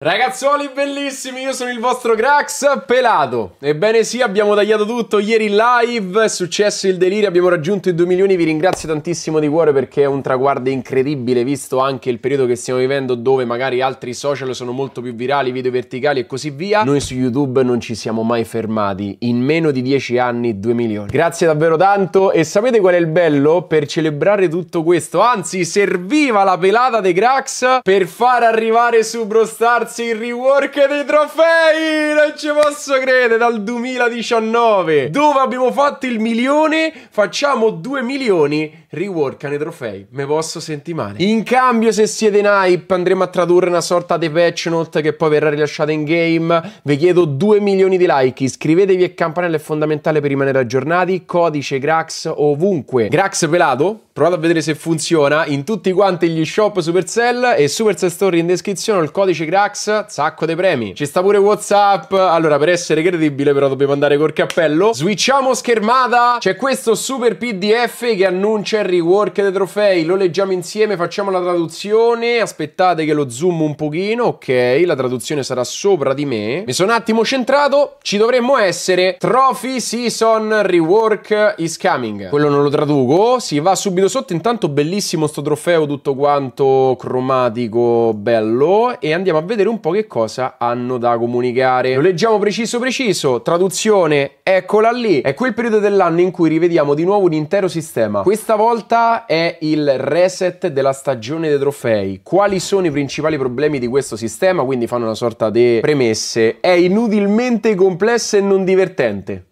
Ragazzuoli bellissimi, io sono il vostro Grax Pelato. Ebbene sì, abbiamo tagliato tutto ieri in live, è successo il delirio, abbiamo raggiunto i 2 milioni, vi ringrazio tantissimo di cuore perché è un traguardo incredibile visto anche il periodo che stiamo vivendo dove magari altri social sono molto più virali, video verticali e così via. Noi su YouTube non ci siamo mai fermati, in meno di 10 anni 2 milioni. Grazie davvero tanto e sapete qual è il bello? Per celebrare tutto questo, anzi serviva la pelata dei Grax per far arrivare su Brostars ragazzi, il rework dei trofei! Non ci posso credere, dal 2019! Dove abbiamo fatto il milione, facciamo 2 milioni, rework nei trofei. Me posso sentire male. In cambio, se siete in hype, andremo a tradurre una sorta di patch note che poi verrà rilasciata in game. Vi chiedo 2 milioni di like, iscrivetevi e campanella è fondamentale per rimanere aggiornati. Codice Grax ovunque. Grax pelato? Provate a vedere se funziona in tutti quanti gli shop Supercell e Supercell Story in descrizione il codice Grax, sacco dei premi. Ci sta pure Whatsapp, allora per essere credibile però dobbiamo andare col cappello. Switchiamo schermata, c'è questo super PDF che annuncia il rework dei trofei, lo leggiamo insieme, facciamo la traduzione, aspettate che lo zoom un pochino, ok, la traduzione sarà sopra di me. Mi sono un attimo centrato, ci dovremmo essere Trophy Season Rework is coming. Quello non lo traduco, si va subito vedo sotto intanto bellissimo sto trofeo tutto quanto cromatico, bello e andiamo a vedere un po' che cosa hanno da comunicare. Lo leggiamo preciso preciso, traduzione, eccola lì. È quel periodo dell'anno in cui rivediamo di nuovo un intero sistema. Questa volta è il reset della stagione dei trofei. Quali sono i principali problemi di questo sistema? Quindi fanno una sorta di premesse. È inutilmente complesso e non divertente.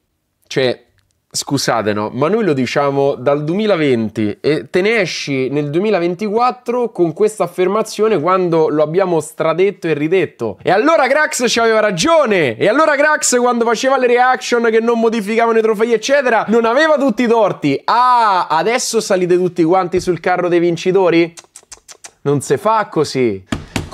Cioè, Scusate, no, ma noi lo diciamo dal 2020 e te ne esci nel 2024 con questa affermazione quando lo abbiamo stradetto e ridetto. E allora Grax ci aveva ragione! E allora Grax quando faceva le reaction che non modificavano i trofei eccetera non aveva tutti i torti. Ah, adesso salite tutti quanti sul carro dei vincitori? Non si fa così.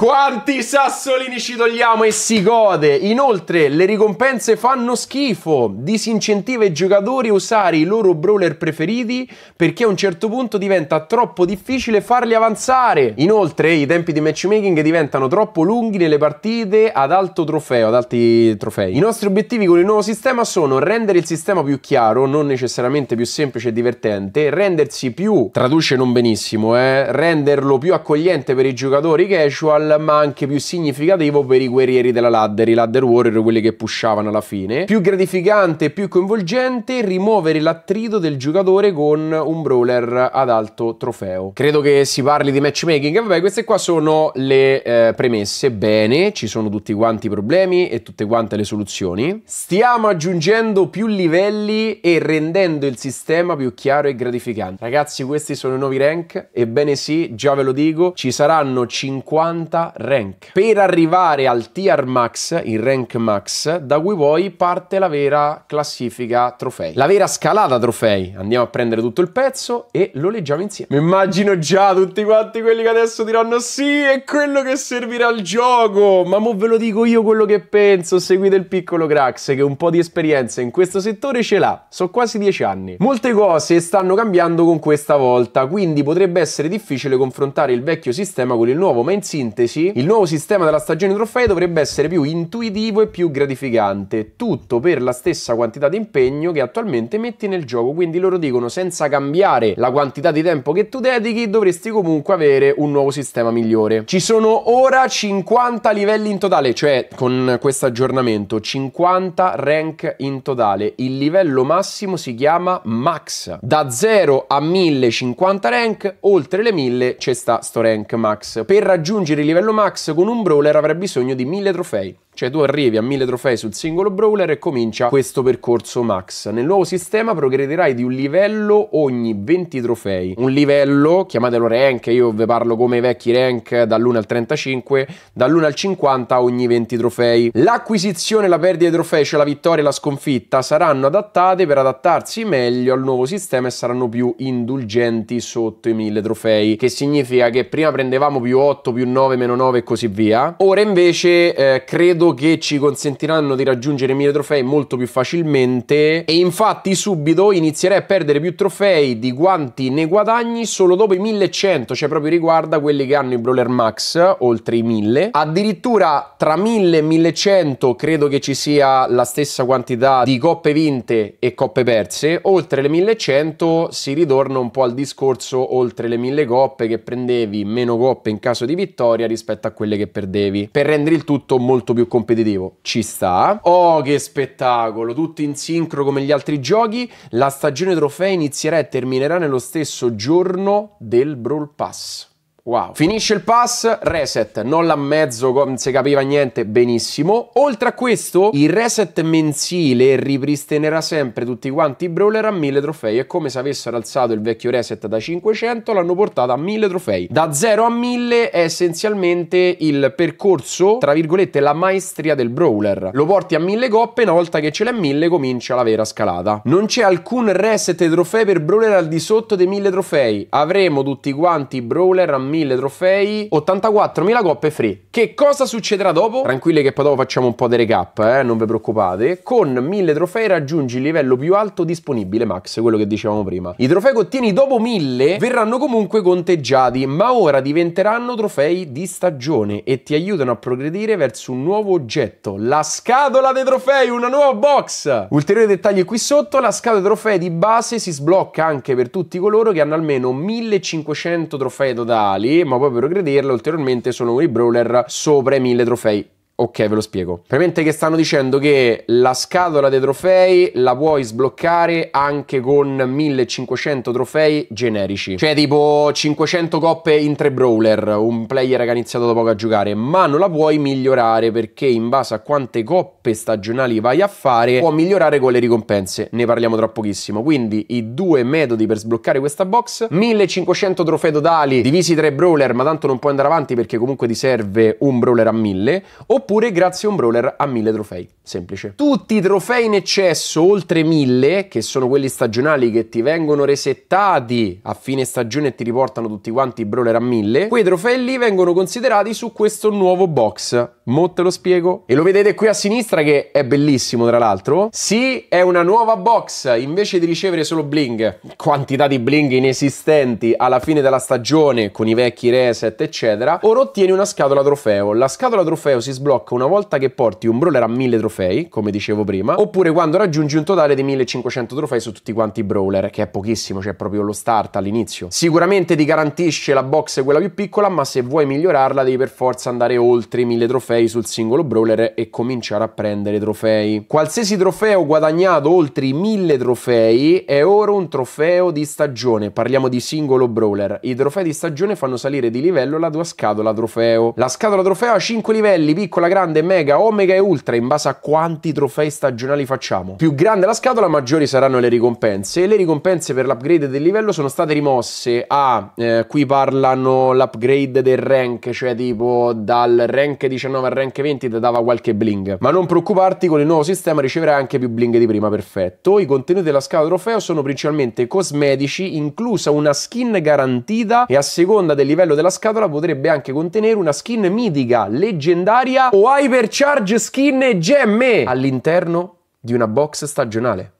Quanti sassolini ci togliamo e si gode! Inoltre, le ricompense fanno schifo. Disincentiva i giocatori a usare i loro brawler preferiti perché a un certo punto diventa troppo difficile farli avanzare. Inoltre, i tempi di matchmaking diventano troppo lunghi nelle partite ad alto trofeo, ad alti trofei. I nostri obiettivi con il nuovo sistema sono rendere il sistema più chiaro, non necessariamente più semplice e divertente, rendersi più, traduce non benissimo, eh, renderlo più accogliente per i giocatori casual ma anche più significativo per i guerrieri della ladder, i ladder warrior, quelli che pushavano alla fine. Più gratificante e più coinvolgente rimuovere l'attrito del giocatore con un brawler ad alto trofeo. Credo che si parli di matchmaking. Vabbè, queste qua sono le eh, premesse. Bene, ci sono tutti quanti i problemi e tutte quante le soluzioni. Stiamo aggiungendo più livelli e rendendo il sistema più chiaro e gratificante. Ragazzi, questi sono i nuovi rank. Ebbene sì, già ve lo dico, ci saranno 50 rank. Per arrivare al tier max, il rank max, da cui poi parte la vera classifica trofei. La vera scalata trofei. Andiamo a prendere tutto il pezzo e lo leggiamo insieme. Mi immagino già tutti quanti quelli che adesso diranno sì, è quello che servirà al gioco. Ma mo ve lo dico io quello che penso. Seguite il piccolo Grax che un po' di esperienza in questo settore ce l'ha. Sono quasi dieci anni. Molte cose stanno cambiando con questa volta, quindi potrebbe essere difficile confrontare il vecchio sistema con il nuovo, ma in sintesi sintesi, il nuovo sistema della stagione trofei dovrebbe essere più intuitivo e più gratificante, tutto per la stessa quantità di impegno che attualmente metti nel gioco, quindi loro dicono senza cambiare la quantità di tempo che tu dedichi dovresti comunque avere un nuovo sistema migliore. Ci sono ora 50 livelli in totale, cioè con questo aggiornamento 50 rank in totale. Il livello massimo si chiama Max. Da 0 a 1050 rank, oltre le 1000 c'è sta sto rank Max. Per raggiungere il livelli livello max con un brawler avrai bisogno di 1000 trofei. Cioè tu arrivi a 1000 trofei sul singolo brawler e comincia questo percorso max. Nel nuovo sistema progrederai di un livello ogni 20 trofei. Un livello, chiamatelo rank, io vi parlo come i vecchi rank dall'1 al 35, dall'1 al 50 ogni 20 trofei. L'acquisizione e la perdita dei trofei, cioè la vittoria e la sconfitta, saranno adattate per adattarsi meglio al nuovo sistema e saranno più indulgenti sotto i 1000 trofei. Che significa che prima prendevamo più 8, più 9, meno 9 e così via. Ora invece eh, credo credo che ci consentiranno di raggiungere 1000 trofei molto più facilmente e infatti subito inizierei a perdere più trofei di quanti ne guadagni solo dopo i 1100, cioè proprio riguarda quelli che hanno i Brawler Max oltre i 1000. Addirittura tra 1000 e 1100 credo che ci sia la stessa quantità di coppe vinte e coppe perse, oltre le 1100 si ritorna un po' al discorso oltre le 1000 coppe che prendevi meno coppe in caso di vittoria rispetto a quelle che perdevi per rendere il tutto molto più competitivo. Ci sta. Oh, che spettacolo! Tutto in sincro come gli altri giochi. La stagione trofei inizierà e terminerà nello stesso giorno del Brawl Pass. Wow. Finisce il pass, reset, non l'ha mezzo, non si capiva niente, benissimo. Oltre a questo, il reset mensile ripristinerà sempre tutti quanti i brawler a 1000 trofei. È come se avessero alzato il vecchio reset da 500, l'hanno portato a 1000 trofei. Da 0 a 1000 è essenzialmente il percorso, tra virgolette, la maestria del brawler. Lo porti a 1000 coppe, una volta che ce l'hai 1000 comincia la vera scalata. Non c'è alcun reset trofei per brawler al di sotto dei 1000 trofei. Avremo tutti quanti i brawler a 1000 1000 trofei, 84.000 coppe free. Che cosa succederà dopo? Tranquilli che poi dopo facciamo un po' di recap, eh? non vi preoccupate. Con 1000 trofei raggiungi il livello più alto disponibile, Max, quello che dicevamo prima. I trofei che ottieni dopo 1000 verranno comunque conteggiati, ma ora diventeranno trofei di stagione e ti aiutano a progredire verso un nuovo oggetto, la scatola dei trofei, una nuova box! Ulteriori dettagli qui sotto, la scatola dei trofei di base si sblocca anche per tutti coloro che hanno almeno 1500 trofei totali, ma poi per progredirla ulteriormente sono con i brawler sopra i 1000 trofei Ok, ve lo spiego. Praticamente che stanno dicendo che la scatola dei trofei la puoi sbloccare anche con 1500 trofei generici. Cioè tipo 500 coppe in tre brawler, un player che ha iniziato da poco a giocare, ma non la puoi migliorare perché in base a quante coppe stagionali vai a fare può migliorare con le ricompense. Ne parliamo tra pochissimo. Quindi i due metodi per sbloccare questa box, 1500 trofei totali divisi tre brawler, ma tanto non puoi andare avanti perché comunque ti serve un brawler a 1000, o oppure grazie a un brawler a 1000 trofei. Semplice. Tutti i trofei in eccesso oltre 1000, che sono quelli stagionali che ti vengono resettati a fine stagione e ti riportano tutti quanti i brawler a 1000, quei trofei lì vengono considerati su questo nuovo box. Mo te lo spiego. E lo vedete qui a sinistra che è bellissimo tra l'altro. Sì, è una nuova box, invece di ricevere solo bling, quantità di bling inesistenti alla fine della stagione con i vecchi reset eccetera, ora ottieni una scatola trofeo. La scatola trofeo si sblocca sblocca una volta che porti un brawler a 1000 trofei, come dicevo prima, oppure quando raggiungi un totale di 1500 trofei su tutti quanti i brawler, che è pochissimo, cioè proprio lo start all'inizio. Sicuramente ti garantisce la box quella più piccola, ma se vuoi migliorarla devi per forza andare oltre i 1000 trofei sul singolo brawler e cominciare a prendere trofei. Qualsiasi trofeo guadagnato oltre i 1000 trofei è ora un trofeo di stagione, parliamo di singolo brawler. I trofei di stagione fanno salire di livello la tua scatola trofeo. La scatola trofeo ha 5 livelli, piccola piccola, grande, mega, omega e ultra in base a quanti trofei stagionali facciamo. Più grande la scatola, maggiori saranno le ricompense. E le ricompense per l'upgrade del livello sono state rimosse a, eh, qui parlano l'upgrade del rank, cioè tipo dal rank 19 al rank 20 ti dava qualche bling. Ma non preoccuparti, con il nuovo sistema riceverai anche più bling di prima, perfetto. I contenuti della scatola trofeo sono principalmente cosmetici, inclusa una skin garantita e a seconda del livello della scatola potrebbe anche contenere una skin mitica, leggendaria o Hypercharge Skin e gemme all'interno di una box stagionale.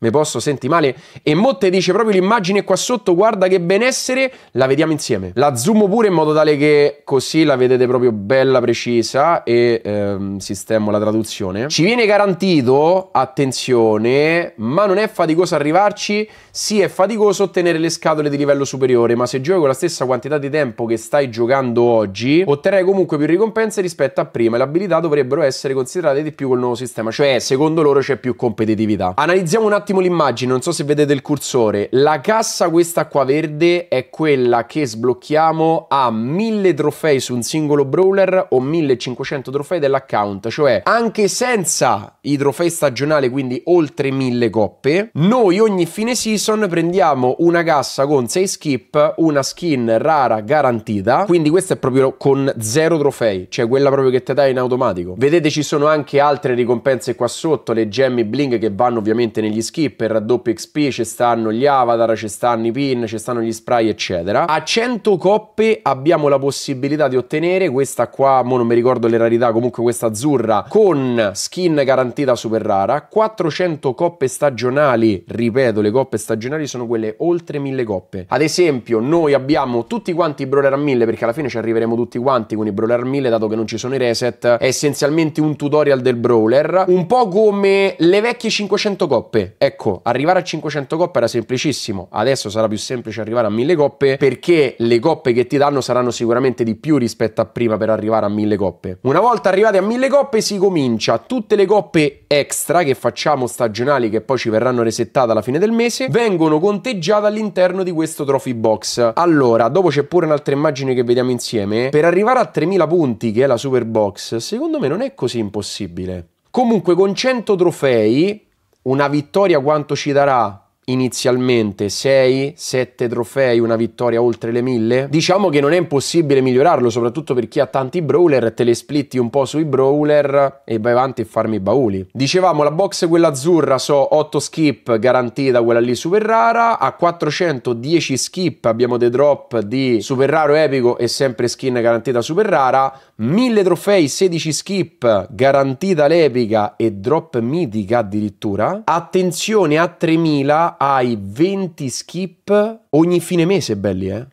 Mi posso senti male? E Motte dice proprio l'immagine qua sotto, guarda che benessere, la vediamo insieme. La zoom pure in modo tale che così la vedete proprio bella, precisa e ehm, sistemo la traduzione. Ci viene garantito, attenzione, ma non è faticoso arrivarci, sì è faticoso ottenere le scatole di livello superiore, ma se giochi con la stessa quantità di tempo che stai giocando oggi, otterrai comunque più ricompense rispetto a prima e le abilità dovrebbero essere considerate di più col nuovo sistema, cioè secondo loro c'è più competitività. Analizziamo un attimo attimo l'immagine, non so se vedete il cursore. La cassa questa qua verde è quella che sblocchiamo a 1000 trofei su un singolo brawler o 1500 trofei dell'account, cioè anche senza i trofei stagionali, quindi oltre 1000 coppe, noi ogni fine season prendiamo una cassa con 6 skip, una skin rara garantita, quindi questa è proprio con 0 trofei, cioè quella proprio che te dai in automatico. Vedete ci sono anche altre ricompense qua sotto, le gemme bling che vanno ovviamente negli skip skip, per raddoppio XP, ci stanno gli avatar, ci stanno i pin, ci stanno gli spray, eccetera. A 100 coppe abbiamo la possibilità di ottenere questa qua, mo non mi ricordo le rarità, comunque questa azzurra, con skin garantita super rara, 400 coppe stagionali, ripeto, le coppe stagionali sono quelle oltre 1000 coppe. Ad esempio, noi abbiamo tutti quanti i brawler a 1000 perché alla fine ci arriveremo tutti quanti con i brawler a 1000 dato che non ci sono i reset, è essenzialmente un tutorial del brawler, un po' come le vecchie 500 coppe. Ecco, Ecco, arrivare a 500 coppe era semplicissimo, adesso sarà più semplice arrivare a 1000 coppe perché le coppe che ti danno saranno sicuramente di più rispetto a prima per arrivare a 1000 coppe. Una volta arrivati a 1000 coppe si comincia tutte le coppe extra che facciamo stagionali che poi ci verranno resettate alla fine del mese, vengono conteggiate all'interno di questo trophy box. Allora, dopo c'è pure un'altra immagine che vediamo insieme, per arrivare a 3000 punti che è la super box, secondo me non è così impossibile. Comunque con 100 trofei una vittoria quanto ci darà inizialmente 6, 7 trofei, una vittoria oltre le 1000, diciamo che non è impossibile migliorarlo, soprattutto per chi ha tanti brawler, te le splitti un po' sui brawler e vai avanti e farmi i bauli. Dicevamo la box quella azzurra so 8 skip garantita, quella lì super rara, a 410 skip abbiamo dei drop di super raro epico e sempre skin garantita super rara, 1000 trofei, 16 skip garantita l'epica e drop mitica addirittura. Attenzione a 3000 hai 20 skip ogni fine mese, belli, eh?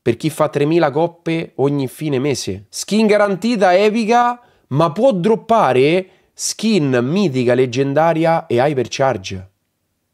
Per chi fa 3000 coppe ogni fine mese. Skin garantita epica, ma può droppare skin mitica, leggendaria e hypercharge.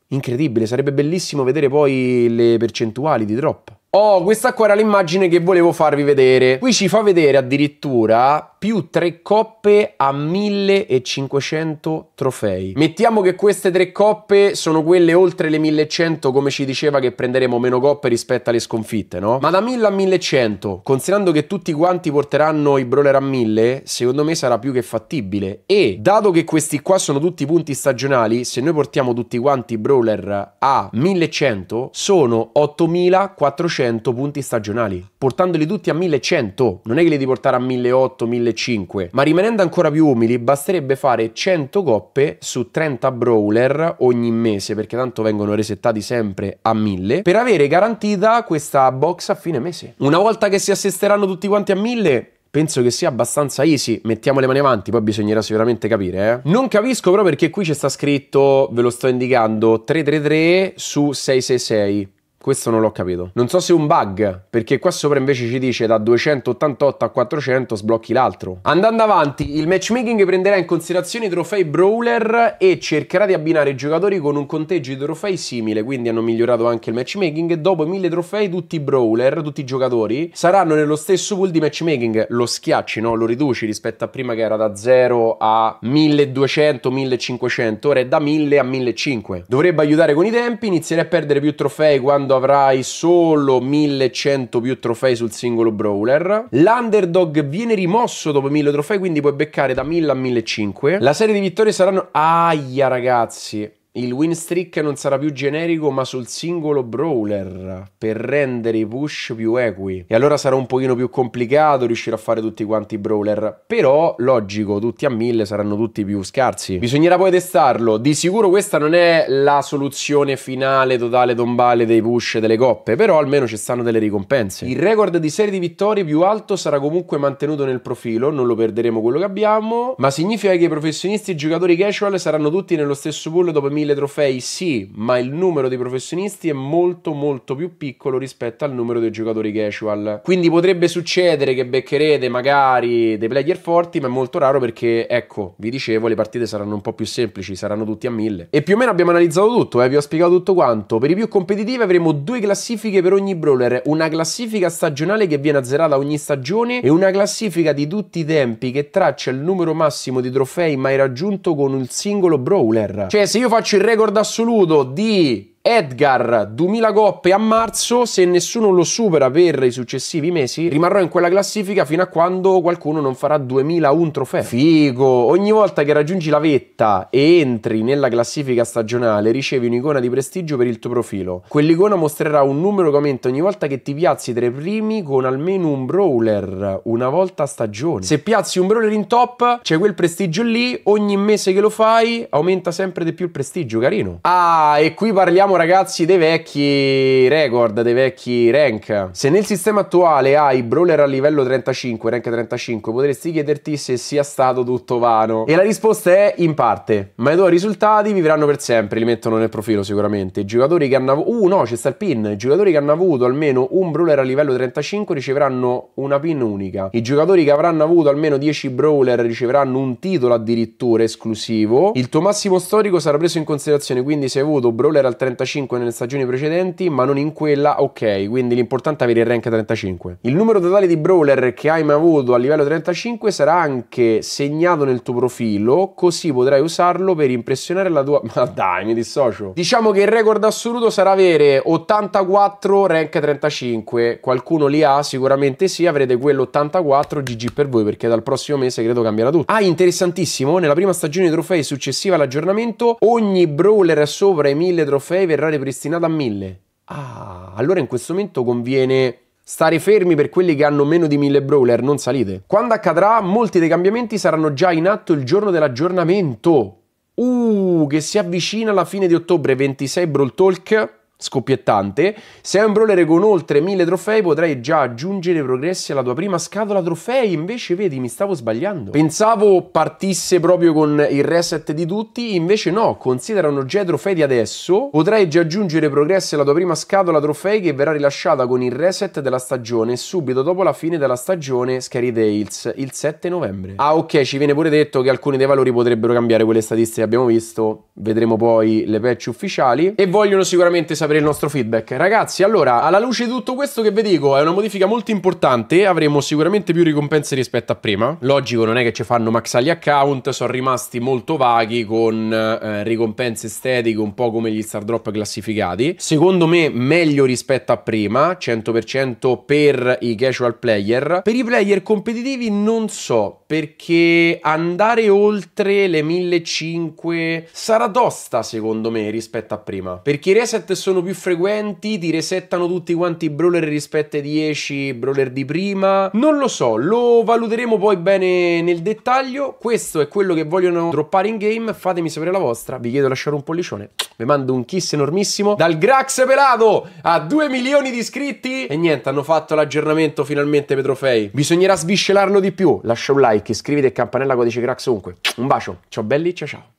Incredibile, sarebbe bellissimo vedere poi le percentuali di drop. Oh, questa qua era l'immagine che volevo farvi vedere. Qui ci fa vedere addirittura più tre coppe a 1500 trofei. Mettiamo che queste tre coppe sono quelle oltre le 1100, come ci diceva che prenderemo meno coppe rispetto alle sconfitte, no? Ma da 1000 a 1100, considerando che tutti quanti porteranno i brawler a 1000, secondo me sarà più che fattibile. E dato che questi qua sono tutti punti stagionali, se noi portiamo tutti quanti i brawler a 1100, sono 8400 100 punti stagionali, portandoli tutti a 1100. Non è che li devi portare a 1800, 1500, ma rimanendo ancora più umili basterebbe fare 100 coppe su 30 brawler ogni mese, perché tanto vengono resettati sempre a 1000, per avere garantita questa box a fine mese. Una volta che si assesteranno tutti quanti a 1000, Penso che sia abbastanza easy, mettiamo le mani avanti, poi bisognerà sicuramente capire. Eh? Non capisco però perché qui c'è sta scritto, ve lo sto indicando, 333 su 666. Questo non l'ho capito. Non so se è un bug, perché qua sopra invece ci dice da 288 a 400 sblocchi l'altro. Andando avanti, il matchmaking prenderà in considerazione i trofei brawler e cercherà di abbinare i giocatori con un conteggio di trofei simile, quindi hanno migliorato anche il matchmaking. Dopo 1000 trofei tutti i brawler, tutti i giocatori, saranno nello stesso pool di matchmaking. Lo schiacci, no? Lo riduci rispetto a prima che era da 0 a 1200, 1500, ora è da 1000 a 1500. Dovrebbe aiutare con i tempi, inizierà a perdere più trofei quando avrai solo 1100 più trofei sul singolo brawler. L'underdog viene rimosso dopo 1000 trofei, quindi puoi beccare da 1000 a 1500. La serie di vittorie saranno... Aia ragazzi! Il win streak non sarà più generico ma sul singolo brawler per rendere i push più equi. E allora sarà un pochino più complicato riuscire a fare tutti quanti i brawler. Però, logico, tutti a 1000 saranno tutti più scarsi. Bisognerà poi testarlo. Di sicuro questa non è la soluzione finale, totale, tombale dei push delle coppe. Però almeno ci stanno delle ricompense. Il record di serie di vittorie più alto sarà comunque mantenuto nel profilo. Non lo perderemo quello che abbiamo. Ma significa che i professionisti e i giocatori casual saranno tutti nello stesso pool dopo 1000 1000 trofei sì, ma il numero dei professionisti è molto molto più piccolo rispetto al numero dei giocatori casual. Quindi potrebbe succedere che beccherete magari dei player forti, ma è molto raro perché, ecco, vi dicevo, le partite saranno un po' più semplici, saranno tutti a 1000. E più o meno abbiamo analizzato tutto, eh, vi ho spiegato tutto quanto. Per i più competitivi avremo due classifiche per ogni brawler, una classifica stagionale che viene azzerata ogni stagione e una classifica di tutti i tempi che traccia il numero massimo di trofei mai raggiunto con un singolo brawler. Cioè, se io faccio il record assoluto di Edgar, 2000 coppe a marzo, se nessuno lo supera per i successivi mesi, rimarrò in quella classifica fino a quando qualcuno non farà un trofeo. Figo, ogni volta che raggiungi la vetta e entri nella classifica stagionale ricevi un'icona di prestigio per il tuo profilo. Quell'icona mostrerà un numero che aumenta ogni volta che ti piazzi tra i primi con almeno un brawler una volta a stagione. Se piazzi un brawler in top, c'è quel prestigio lì, ogni mese che lo fai aumenta sempre di più il prestigio, carino. Ah, e qui parliamo ragazzi dei vecchi record, dei vecchi rank. Se nel sistema attuale hai brawler a livello 35, rank 35, potresti chiederti se sia stato tutto vano. E la risposta è in parte, ma i tuoi risultati vivranno per sempre, li mettono nel profilo sicuramente. I giocatori che hanno avuto... Uh no, c'è sta il pin. I giocatori che hanno avuto almeno un brawler a livello 35 riceveranno una pin unica. I giocatori che avranno avuto almeno 10 brawler riceveranno un titolo addirittura esclusivo. Il tuo massimo storico sarà preso in considerazione, quindi se hai avuto brawler al 35 35 nelle stagioni precedenti, ma non in quella, ok, quindi l'importante è avere il rank 35. Il numero totale di brawler che hai mai avuto a livello 35 sarà anche segnato nel tuo profilo, così potrai usarlo per impressionare la tua... Ma dai, mi dissocio. Diciamo che il record assoluto sarà avere 84 rank 35, qualcuno li ha, sicuramente sì, avrete quell'84 GG per voi perché dal prossimo mese credo cambierà tutto. Ah, interessantissimo, nella prima stagione di trofei successiva all'aggiornamento, ogni brawler sopra i 1000 trofei verrà ripristinata a 1000. Ah, allora in questo momento conviene stare fermi per quelli che hanno meno di 1000 brawler, non salite. Quando accadrà, molti dei cambiamenti saranno già in atto il giorno dell'aggiornamento. Uh, che si avvicina alla fine di ottobre, 26 Brawl Talk scoppiettante. Se hai un brawler con oltre 1000 trofei potrai già aggiungere progressi alla tua prima scatola trofei, invece vedi mi stavo sbagliando. Pensavo partisse proprio con il reset di tutti, invece no, considerano già i trofei di adesso, potrai già aggiungere progressi alla tua prima scatola trofei che verrà rilasciata con il reset della stagione subito dopo la fine della stagione Scary Tales il 7 novembre. Ah ok, ci viene pure detto che alcuni dei valori potrebbero cambiare quelle statistiche che abbiamo visto, vedremo poi le patch ufficiali e vogliono sicuramente sapere per il nostro feedback. Ragazzi, allora, alla luce di tutto questo che vi dico, è una modifica molto importante, avremo sicuramente più ricompense rispetto a prima. Logico, non è che ci fanno max agli account, sono rimasti molto vaghi con eh, ricompense estetiche, un po' come gli star drop classificati. Secondo me meglio rispetto a prima, 100% per i casual player. Per i player competitivi non so, perché andare oltre le 1500 sarà tosta secondo me rispetto a prima, perché i reset sono sono più frequenti, ti resettano tutti quanti i brawler rispetto ai 10 brawler di prima. Non lo so, lo valuteremo poi bene nel dettaglio. Questo è quello che vogliono droppare in game, fatemi sapere la vostra. Vi chiedo di lasciare un pollicione. Vi mando un kiss enormissimo dal Grax Pelato a 2 milioni di iscritti. E niente, hanno fatto l'aggiornamento finalmente per trofei. Bisognerà sviscelarlo di più. Lascia un like, iscriviti e campanella codice Grax ovunque. Un bacio, ciao belli, ciao ciao.